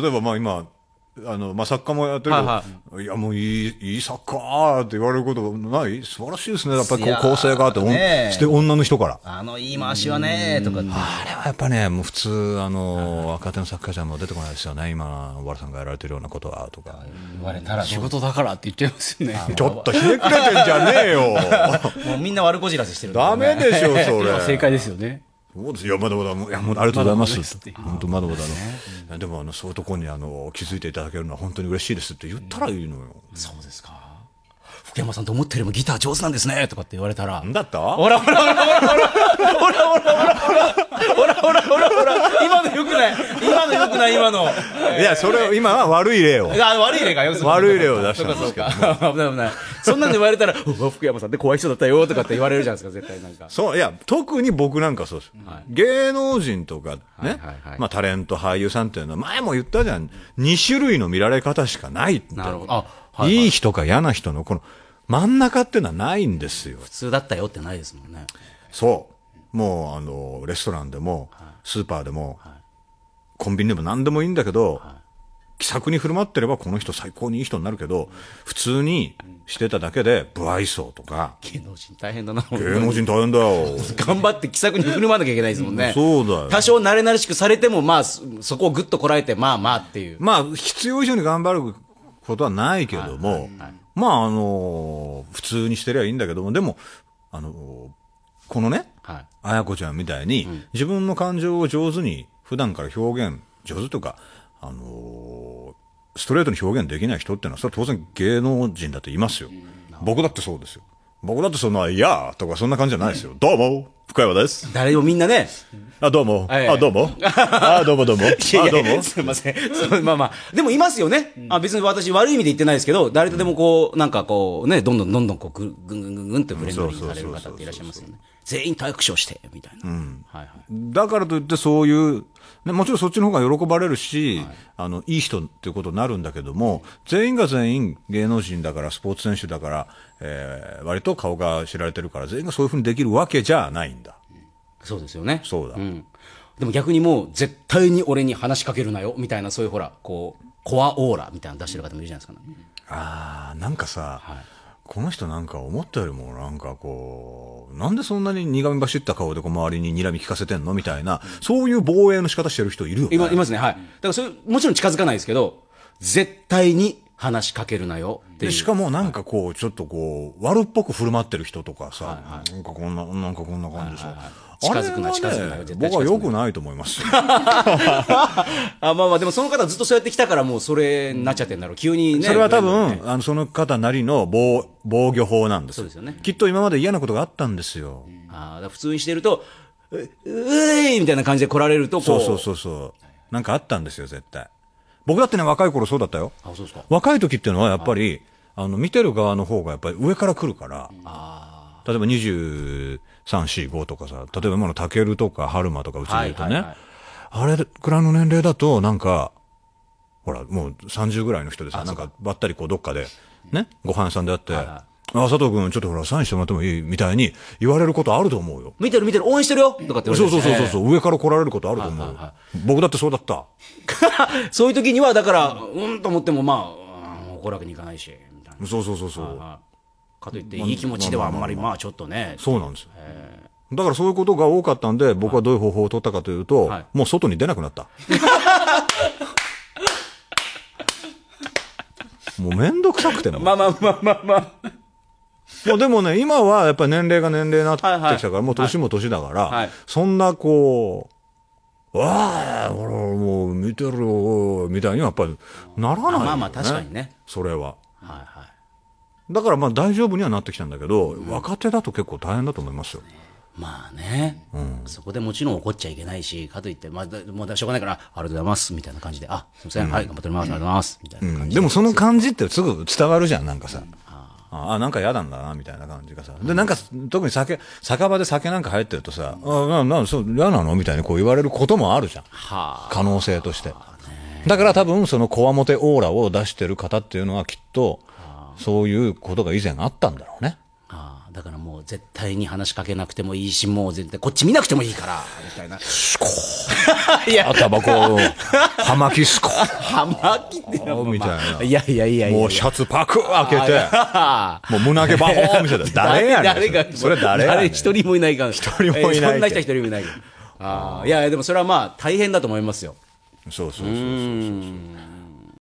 例えばまあ今、あの、まあ、作家もやってるけど、はいはい、いや、もういい、いい作家って言われることない素晴らしいですね。やっぱり構成があって、ね、して女の人から。あの、言い回しはね、とかあれはやっぱね、もう普通、あの、若手の作家じゃんも出てこないですよね。今、小原さんがやられてるようなことは、とか。言われたら。仕事だからって言っちゃいますよね。ちょっとひねくれてんじゃねえよ。もうみんな悪こじらせしてる、ね。ダメでしょ、それ。正解ですよね。そうですよ、まだまだ、もういや、もうありがとうございます。本当、まだまだの。でも、あの、そういうところに、あの、気づいていただけるのは、本当に嬉しいですって言ったらいいのよ。そうですか。福山さんと思ってよりもギター上手なんですねとかって言われたら。んだったほらほらほらほらほらほらほらほらほらほらほらほら今のよくない今のよくない今のいや、それを、今は悪い例を。悪い例がよ、悪い例を出したんですけど。そうか、そうか。危ない危ない。そんなんで言われたら、福 山さんって怖い人だったよとかって言われるじゃないですか、絶対なんか。そう、いや、特に僕なんかそうです。芸能人とかね、はいはいまあタレント俳優さんっていうのは、前も言ったじゃん。2種類の見られ方しかないなるほど。い、い、いい人か嫌な人の、この、真ん中っていうのはないんですよ。普通だったよってないですもんね。そう。もう、あの、レストランでも、スーパーでも、コンビニでも何でもいいんだけど、はい気さくに振る舞ってればこの人最高にいい人になるけど、普通にしてただけで、不愛想とか。芸能人大変だな、芸能人大変だよ。頑張って気さくに振る舞わなきゃいけないですもんね。そうだよ。多少慣れ慣れしくされても、まあ、そこをぐっとこらえて、まあまあっていう。まあ、必要以上に頑張ることはないけども、まあ、あの普通にしてりゃいいんだけども、でも、あのこのね、あやこちゃんみたいに、自分の感情を上手に、普段から表現、上手とか、あのーストレートに表現できない人っていうのは、それは当然芸能人だっていますよ。僕だってそうですよ。僕だってそんな、いやーとかそんな感じじゃないですよ。どうも深山です。誰もみんなね。あ、どうも。あ、どうも。あ、どうもどうも。あ、どうも。すいません。まあまあ。でもいますよね。あ別に私悪い意味で言ってないですけど、誰とでもこう、なんかこうね、どんどんどんどんこう、ぐんぐんぐんぐんってブレンドリされる方っていらっしゃいますよね。全員体育賞して、みたいな。はいはい。だからといってそういうね、もちろんそっちの方が喜ばれるし、はい、あのいい人っていうことになるんだけども、全員が全員芸能人だから、スポーツ選手だから、えー、割と顔が知られてるから、全員がそういうふうにできるわけじゃないんだ。そうですよね。そうだ。うん、でも逆にもう、絶対に俺に話しかけるなよみたいな、そういうほら、こう、コアオーラみたいなの出してる方もいるじゃないですか、ね、ああ、なんかさ、はいこの人なんか思ったよりもなんかこう、なんでそんなに苦み走った顔でこう周りに睨み聞かせてんのみたいな、そういう防衛の仕方してる人いるよね。いますね、はい。だからそれ、もちろん近づかないですけど、絶対に話しかけるなよっていう。しかもなんかこう、ちょっとこう、悪っぽく振る舞ってる人とかさ、はいはい、なんかこんな、なんかこんな感じでさ、はいはいはい近づくな、近づくな、僕は良くないと思います。あまあまあ、でもその方ずっとそうやってきたから、もうそれなっちゃってんだろう、急にね。それは多分、ね、あのその方なりの防防御法なんですそうですよね。きっと今まで嫌なことがあったんですよ。うん、あ普通にしてると、う、えいみたいな感じで来られると、そうそうそうそう。なんかあったんですよ、絶対。僕だってね、若い頃そうだったよ。あ、そうですか。若い時っていうのはやっぱり、あの、見てる側の方がやっぱり上から来るから、例えば20、345とかさ例えば今のたけるとか春馬とかうちで言うとね、はいはいはい、あれくらいの年齢だとなんかほらもう30ぐらいの人でさなんかばったりこうどっかでねご飯屋さんであって。はいはいあ佐藤君、ちょっとほら、サインしてもらってもいいみたいに言われることあると思うよ。見てる見てる、応援してるよとかって言われる、そうそうそうそう、上から来られることあると思う。はいはいはい、僕だってそうだった。そういう時には、だから、うんと思っても、まあ、うん、怒るわけにいかないし、みたいな。そうそうそうそう。はいはかといって、いい気持ちではあんまり、まあちょっとね。そうなんですよ。だからそういうことが多かったんで、僕はどういう方法を取ったかというと、はい、もう外に出なくなった。もうめんどくさくてな。まあまあまあまあまあ。もうでもね、今はやっぱり年齢が年齢になってきたから、はいはい、もう年も年だから、はい、そんなこう、わあ、俺もう見てるみたいにはやっぱりならない、ね、まあまあ確かにね。それは。はいはい。だからまあ大丈夫にはなってきたんだけど、若手だと結構大変だと思いますよ。まあね、うん、そこでもちろん怒っちゃいけないし、かといって、まあ、もうしょうがないから、ありがとうございますみたいな感じで、あすみません、はい、頑張っております、ありがとうございますみたいな感じで、でもその感じってすぐ伝わるじゃん、なんかさ。ああ、なんか嫌なんだな、みたいな感じがさ。で、なんか、特に酒、酒場で酒なんか入ってるとさ、うん、あな、な、そう、嫌なのみたいにこう言われることもあるじゃん。はあ、可能性として。だから多分、そのこわもてオーラを出してる方っていうのはきっと、そういうことが以前あったんだろうね。ああだからもう絶対に話しかけなくてもいいし、もう絶対こっち見なくてもいいから、みたいな。すコー。いや、タバコ、はまきすこー。はまきってなみたいな。いやいやいやいや。もうシャツパク開けて、もう胸毛バホーみたいな。誰やねん。誰が、それ誰や誰一人もいないから。一人もいない。そんな人一人もいない。ああ、いや、でもそれはまあ大変だと思いますよ。そうそうそうそう。